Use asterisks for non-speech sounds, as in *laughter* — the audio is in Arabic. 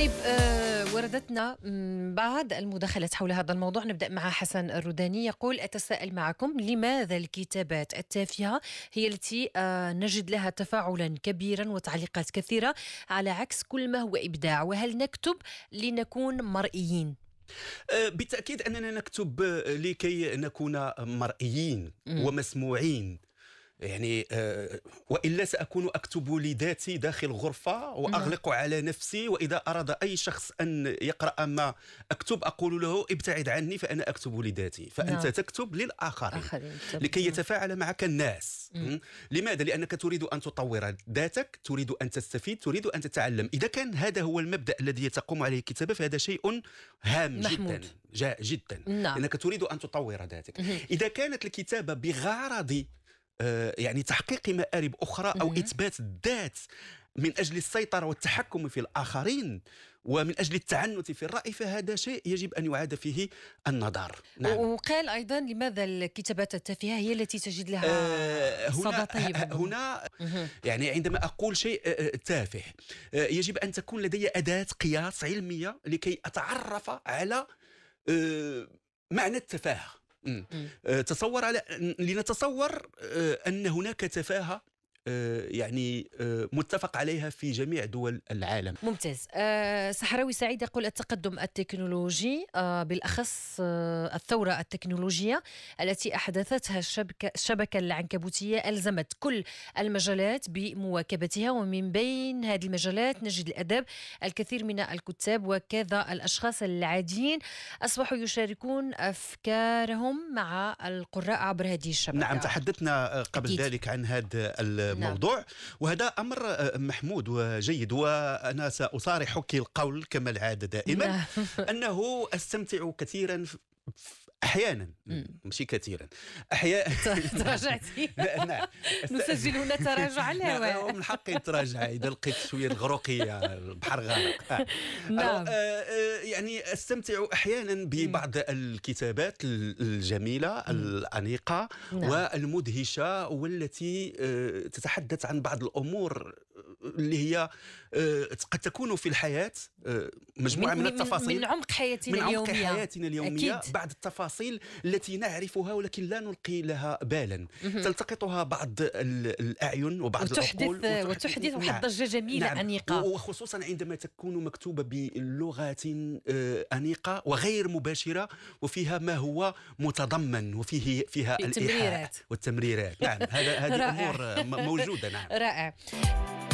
طيب آه، وردتنا بعض المداخلات حول هذا الموضوع نبدا مع حسن الروداني يقول اتساءل معكم لماذا الكتابات التافهه هي التي آه، نجد لها تفاعلا كبيرا وتعليقات كثيره على عكس كل ما هو ابداع وهل نكتب لنكون مرئيين آه، بالتاكيد اننا نكتب لكي نكون مرئيين ومسموعين يعني آه، والا ساكون اكتب لذاتي داخل غرفه واغلق نعم. على نفسي واذا اراد اي شخص ان يقرا ما اكتب اقول له ابتعد عني فانا اكتب لذاتي فانت نعم. تكتب للاخرين لكي يتفاعل معك الناس مم. لماذا لانك تريد ان تطور ذاتك تريد ان تستفيد تريد ان تتعلم اذا كان هذا هو المبدا الذي تقوم عليه الكتابه فهذا شيء هام محمود. جدا جاء جدا نعم. لانك تريد ان تطور ذاتك اذا كانت الكتابه بغرض آه، يعني تحقيق مآرب أخرى أو إثبات الذات من أجل السيطرة والتحكم في الآخرين ومن أجل التعنت في الرأي فهذا شيء يجب أن يعاد فيه النظر نعم. وقال أيضا لماذا الكتابات التافهة هي التي تجد لها آه هنا, طيب. هنا يعني عندما أقول شيء آه، آه، تافه يجب أن تكون لدي أداة قياس علمية لكي أتعرف على معنى التفاهه آه، تصور على لنتصور آه، ان هناك تفاهه آه، يعني آه، متفق عليها في جميع دول العالم ممتاز صحراوي آه، سعيد يقول التقدم التكنولوجي بالأخص الثورة التكنولوجية التي أحدثتها الشبكة, الشبكة العنكبوتية ألزمت كل المجالات بمواكبتها ومن بين هذه المجالات نجد الأدب الكثير من الكتاب وكذا الأشخاص العاديين أصبحوا يشاركون أفكارهم مع القراء عبر هذه الشبكة نعم تحدثنا قبل أكيد. ذلك عن هذا الموضوع نعم. وهذا امر آه، محمود وجيد وانا ساصارحك القول كما العاده دائما نعم. انه استمتع كثيرا احيانا ماشي كثيرا احيانا تراجعتي نعم نسجل هنا تراجع الهواء من حقي تراجع اذا لقيت شويه الغروقيه البحر غارق آه. *laughs* نعم آه، آه، يعني استمتع احيانا ببعض الكتابات الجميله الانيقه نعم. والمدهشه والتي تتحدث عن بعض الامور اللي هي آه، قد تكون في الحياه آه، مجموعه من, من التفاصيل من عمق حياتنا من عمق اليوميه حياتنا اليوميه أكيد. بعض التفاصيل التي نعرفها ولكن لا نلقي لها بالا تلتقطها بعض الاعين وبعض وتحدث العقول وتحدث, وتحدث واحد نعم. ضجه جميله نعم. انيقه وخصوصا عندما تكون مكتوبه بلغات آه، انيقه وغير مباشره وفيها ما هو متضمن وفيه فيها في الايحاء والتمريرات نعم هذا هذه *laughs* امور موجوده نعم *laughs* رائع